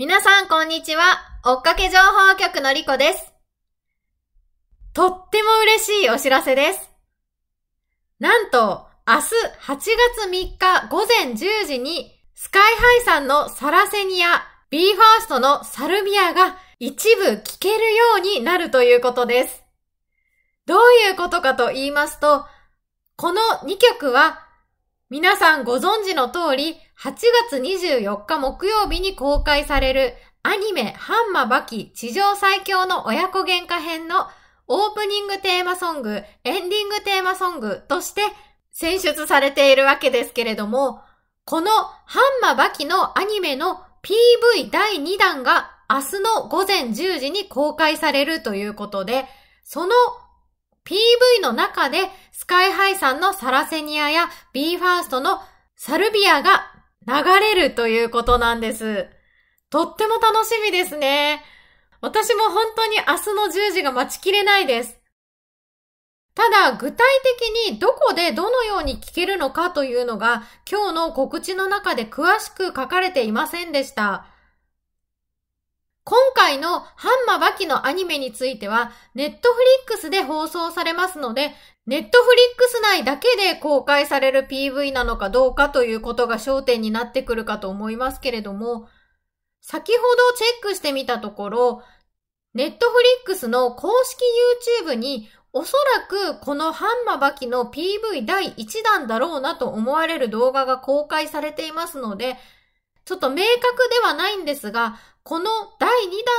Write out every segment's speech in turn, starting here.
皆さん、こんにちは。追っかけ情報局のりこです。とっても嬉しいお知らせです。なんと、明日8月3日午前10時に、スカイハイさんのサラセニア、ビーファーストのサルビアが一部聞けるようになるということです。どういうことかと言いますと、この2曲は皆さんご存知の通り、8月24日木曜日に公開されるアニメハンマバキ地上最強の親子喧嘩編のオープニングテーマソング、エンディングテーマソングとして選出されているわけですけれども、このハンマバキのアニメの PV 第2弾が明日の午前10時に公開されるということで、その PV の中でスカイハイさんのサラセニアや BE:FIRST のサルビアが流れるということなんです。とっても楽しみですね。私も本当に明日の10時が待ちきれないです。ただ、具体的にどこでどのように聞けるのかというのが今日の告知の中で詳しく書かれていませんでした。今回のハンマバキのアニメについては、ネットフリックスで放送されますので、ネットフリックス内だけで公開される PV なのかどうかということが焦点になってくるかと思いますけれども、先ほどチェックしてみたところ、ネットフリックスの公式 YouTube におそらくこのハンマバキの PV 第1弾だろうなと思われる動画が公開されていますので、ちょっと明確ではないんですが、この第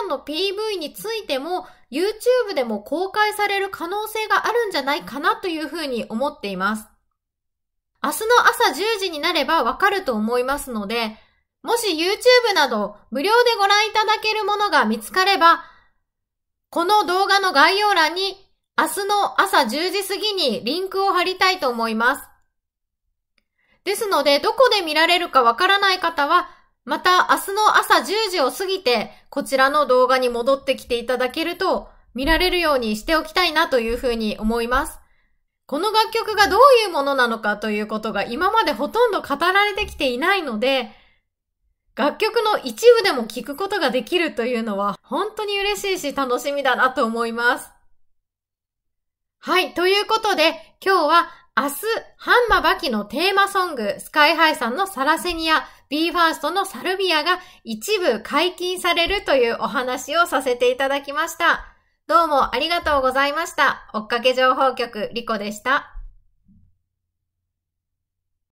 2弾の PV についても YouTube でも公開される可能性があるんじゃないかなというふうに思っています。明日の朝10時になればわかると思いますので、もし YouTube など無料でご覧いただけるものが見つかれば、この動画の概要欄に明日の朝10時過ぎにリンクを貼りたいと思います。ですので、どこで見られるかわからない方は、また明日の朝10時を過ぎてこちらの動画に戻ってきていただけると見られるようにしておきたいなというふうに思います。この楽曲がどういうものなのかということが今までほとんど語られてきていないので、楽曲の一部でも聴くことができるというのは本当に嬉しいし楽しみだなと思います。はい、ということで今日は明日、ハンマバキのテーマソング、スカイハイさんのサラセニア BE:FIRST のサルビアが一部解禁されるというお話をさせていただきました。どうもありがとうございました。追っかけ情報局リコでした。